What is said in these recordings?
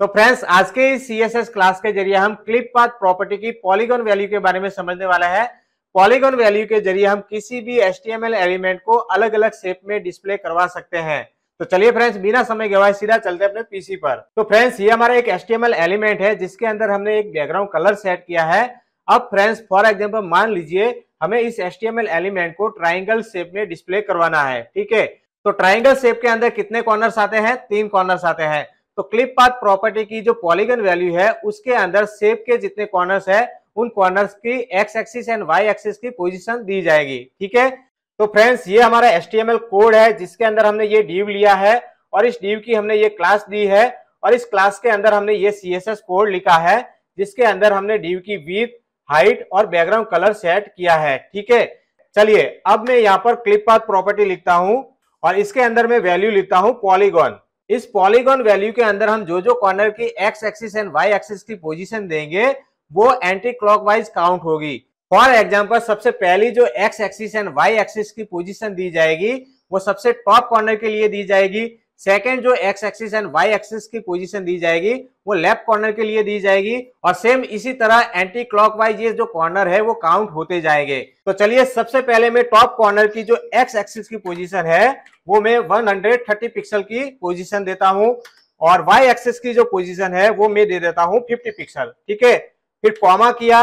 तो फ्रेंड्स आज के इस एस क्लास के जरिए हम क्लिप पाथ प्रॉपर्टी की पॉलीगॉन वैल्यू के बारे में समझने वाला है पॉलीगोन वैल्यू के जरिए हम किसी भी एल एलिमेंट को अलग अलग शेप में डिस्प्ले करवा सकते हैं तो चलिए फ्रेंड्स बिना समय गवाए सीधा चलते अपने पीसी पर तो फ्रेंड्स ये हमारा एक एल एलिमेंट है जिसके अंदर हमने एक बैकग्राउंड कलर सेट किया है अब फ्रेंड्स फॉर एग्जाम्पल मान लीजिए हमें इस एल एलिमेंट को ट्राइंगल शेप में डिस्प्ले करवाना है ठीक है तो ट्राइंगल शेप के अंदर कितने कॉर्नर्स आते हैं तीन कॉर्नर्स आते हैं तो क्लिप पाथ प्रॉपर्टी की जो पॉलीगन वैल्यू है उसके अंदर सेप के जितने कॉर्नर्स है उन कॉर्नर्स की X axis and Y axis की पोजिशन दी जाएगी ठीक है तो फ्रेंड्स ये हमारा एस कोड है जिसके अंदर हमने ये डीव लिया है और इस डीव की हमने ये क्लास दी है और इस क्लास के अंदर हमने ये सी कोड लिखा है जिसके अंदर हमने डीव की वीथ हाइट और बैकग्राउंड कलर सेट किया है ठीक है चलिए अब मैं यहाँ पर क्लिप पाथ प्रॉपर्टी लिखता हूँ और इसके अंदर मैं वैल्यू लिखता हूँ पॉलीगॉन इस पॉलीगॉन वैल्यू के अंदर हम जो जो कॉर्नर की X axis and Y axis की पोजीशन देंगे वो एंटी क्लॉकवाइज काउंट होगी फॉर एग्जाम्पल सबसे पहली जो X axis and Y axis की पोजीशन दी जाएगी वो सबसे टॉप कॉर्नर के लिए दी जाएगी सेकेंड जो X axis and Y axis की पोजीशन दी जाएगी वो लेफ्ट कॉर्नर के लिए दी जाएगी और सेम इसी तरह एंटी वाइज ये जो कॉर्नर है वो काउंट होते जाएंगे तो चलिए सबसे पहले मैं टॉप कॉर्नर की जो एक्स एक्सिस की पोजीशन है वो मैं 130 पिक्सल की पोजीशन देता हूँ और वाई एक्सिस की जो पोजिशन है वो मैं दे देता हूँ फिफ्टी पिक्सल ठीक है फिर कॉमा किया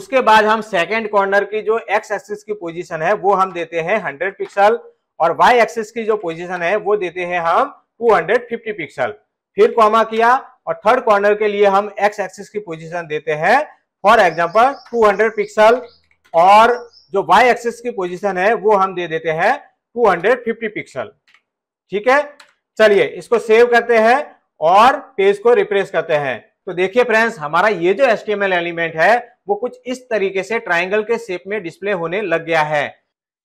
उसके बाद हम सेकेंड कॉर्नर की जो एक्स एक्सिस की पोजिशन है वो हम देते हैं हंड्रेड पिक्सल और वाई एक्सिस की जो पोजिशन है वो देते हैं हम फिफ्टी पिक्सल फिर कॉमा किया और थर्ड कॉर्नर के लिए हम एक्स एक्सिस की पोजिशन देते हैं फॉर टू 200 पिक्सल और जो वाई एक्सिस की पोजिशन है वो हम दे देते हैं 250 पिक्सल ठीक है चलिए इसको सेव करते हैं और पेज को रिप्रेस करते हैं तो देखिए फ्रेंड्स हमारा ये जो एस एलिमेंट है वो कुछ इस तरीके से ट्राइंगल के शेप में डिस्प्ले होने लग गया है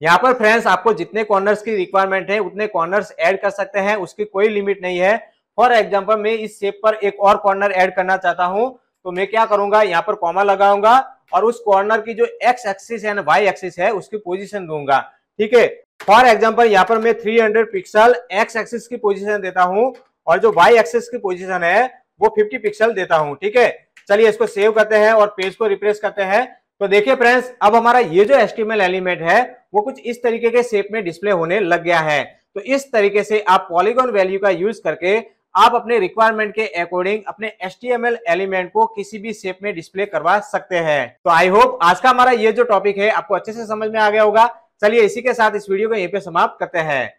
यहाँ पर फ्रेंड्स आपको जितने कॉर्नर्स की रिक्वायरमेंट है उतने कॉर्नर्स ऐड कर सकते हैं उसकी कोई लिमिट नहीं है फॉर एग्जाम्पल मैं इस शेप पर एक और कॉर्नर ऐड करना चाहता हूँ तो मैं क्या करूंगा यहाँ पर कॉमा लगाऊंगा और उस कॉर्नर की जो X axis and Y axis है उसकी पोजिशन दूंगा ठीक है फॉर एग्जाम्पल यहाँ पर मैं हंड्रेड पिक्सल एक्स एक्सिस की पोजिशन देता हूँ और जो वाई एक्सिस की पोजिशन है वो फिफ्टी पिक्सल देता हूँ ठीक है चलिए इसको सेव करते हैं और पेज को रिप्लेस करते हैं तो देखिए फ्रेंड्स अब हमारा ये जो एस्टिमेल एलिमेंट है वो कुछ इस तरीके के शेप में डिस्प्ले होने लग गया है तो इस तरीके से आप पॉलीगॉन वैल्यू का यूज करके आप अपने रिक्वायरमेंट के अकॉर्डिंग अपने एस एलिमेंट को किसी भी शेप में डिस्प्ले करवा सकते हैं तो आई होप आज का हमारा ये जो टॉपिक है आपको अच्छे से समझ में आ गया होगा चलिए इसी के साथ इस वीडियो को यहीं पे समाप्त करते हैं